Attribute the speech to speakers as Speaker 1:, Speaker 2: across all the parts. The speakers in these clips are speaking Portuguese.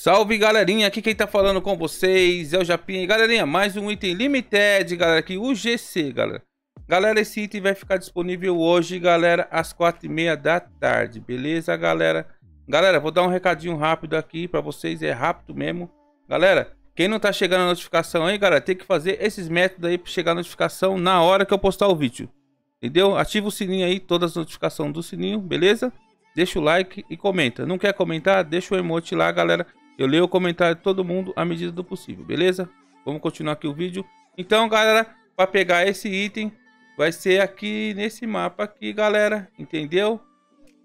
Speaker 1: Salve galerinha, aqui quem tá falando com vocês é o Japinha. Galerinha, mais um item limited, galera, aqui GC, galera. Galera, esse item vai ficar disponível hoje, galera, às quatro e meia da tarde, beleza, galera? Galera, vou dar um recadinho rápido aqui pra vocês, é rápido mesmo. Galera, quem não tá chegando a notificação aí, galera, tem que fazer esses métodos aí pra chegar a notificação na hora que eu postar o vídeo. Entendeu? Ativa o sininho aí, todas as notificações do sininho, beleza? Deixa o like e comenta. Não quer comentar? Deixa o emote lá, galera eu leio o comentário de todo mundo à medida do possível, beleza? Vamos continuar aqui o vídeo. Então, galera, para pegar esse item, vai ser aqui nesse mapa aqui, galera. Entendeu?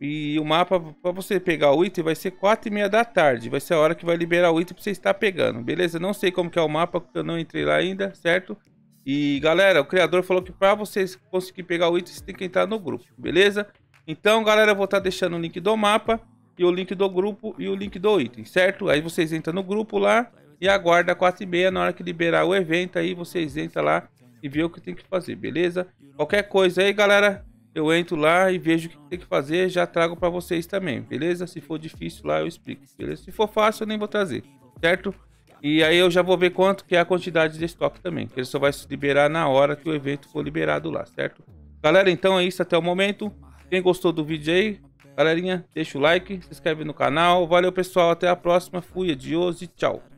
Speaker 1: E o mapa, para você pegar o item, vai ser 4 e meia da tarde. Vai ser a hora que vai liberar o item para você estar pegando, beleza? Não sei como que é o mapa, porque eu não entrei lá ainda, certo? E, galera, o criador falou que para vocês conseguir pegar o item, você tem que entrar no grupo, beleza? Então, galera, eu vou estar tá deixando o link do mapa e o link do grupo e o link do item, certo? Aí vocês entram no grupo lá e aguarda 4 e meia na hora que liberar o evento, aí vocês entram lá e vê o que tem que fazer, beleza? Qualquer coisa aí, galera, eu entro lá e vejo o que tem que fazer, já trago para vocês também, beleza? Se for difícil lá eu explico, beleza? Se for fácil eu nem vou trazer, certo? E aí eu já vou ver quanto que é a quantidade de estoque também, que ele só vai se liberar na hora que o evento for liberado lá, certo? Galera, então é isso até o momento. Quem gostou do vídeo aí, Galerinha, deixa o like, se inscreve no canal. Valeu, pessoal. Até a próxima. Fui, adios e tchau.